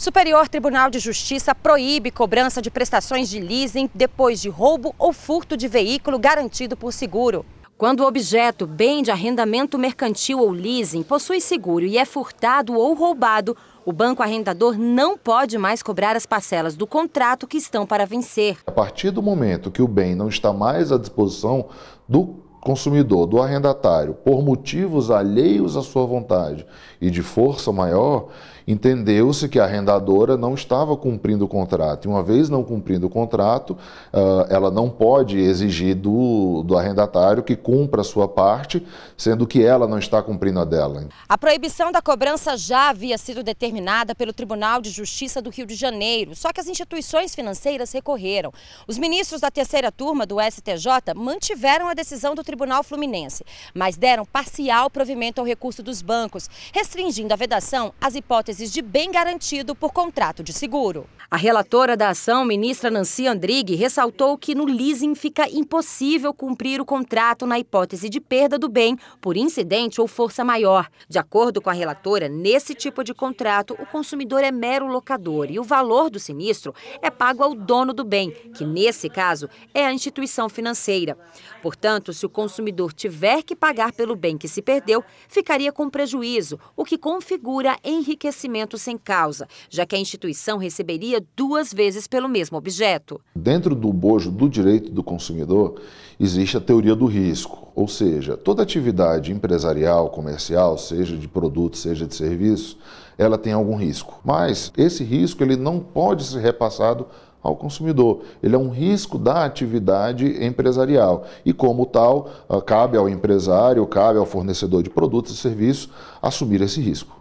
Superior Tribunal de Justiça proíbe cobrança de prestações de leasing depois de roubo ou furto de veículo garantido por seguro. Quando o objeto, bem de arrendamento mercantil ou leasing, possui seguro e é furtado ou roubado, o banco arrendador não pode mais cobrar as parcelas do contrato que estão para vencer. A partir do momento que o bem não está mais à disposição do consumidor, do arrendatário, por motivos alheios à sua vontade e de força maior, entendeu-se que a arrendadora não estava cumprindo o contrato. E uma vez não cumprindo o contrato, ah, ela não pode exigir do, do arrendatário que cumpra a sua parte, sendo que ela não está cumprindo a dela. A proibição da cobrança já havia sido determinada pelo Tribunal de Justiça do Rio de Janeiro, só que as instituições financeiras recorreram. Os ministros da terceira turma do STJ mantiveram a decisão do Tribunal Fluminense, mas deram parcial provimento ao recurso dos bancos, restringindo a vedação às hipóteses de bem garantido por contrato de seguro. A relatora da ação, ministra Nancy Andrighi, ressaltou que no leasing fica impossível cumprir o contrato na hipótese de perda do bem por incidente ou força maior. De acordo com a relatora, nesse tipo de contrato, o consumidor é mero locador e o valor do sinistro é pago ao dono do bem, que nesse caso é a instituição financeira. Portanto, se o consumidor tiver que pagar pelo bem que se perdeu, ficaria com prejuízo, o que configura enriquecimento sem causa, já que a instituição receberia duas vezes pelo mesmo objeto. Dentro do bojo do direito do consumidor, existe a teoria do risco, ou seja, toda atividade empresarial, comercial, seja de produto, seja de serviço, ela tem algum risco. Mas esse risco ele não pode ser repassado ao consumidor. Ele é um risco da atividade empresarial e, como tal, ah, cabe ao empresário, cabe ao fornecedor de produtos e serviços assumir esse risco.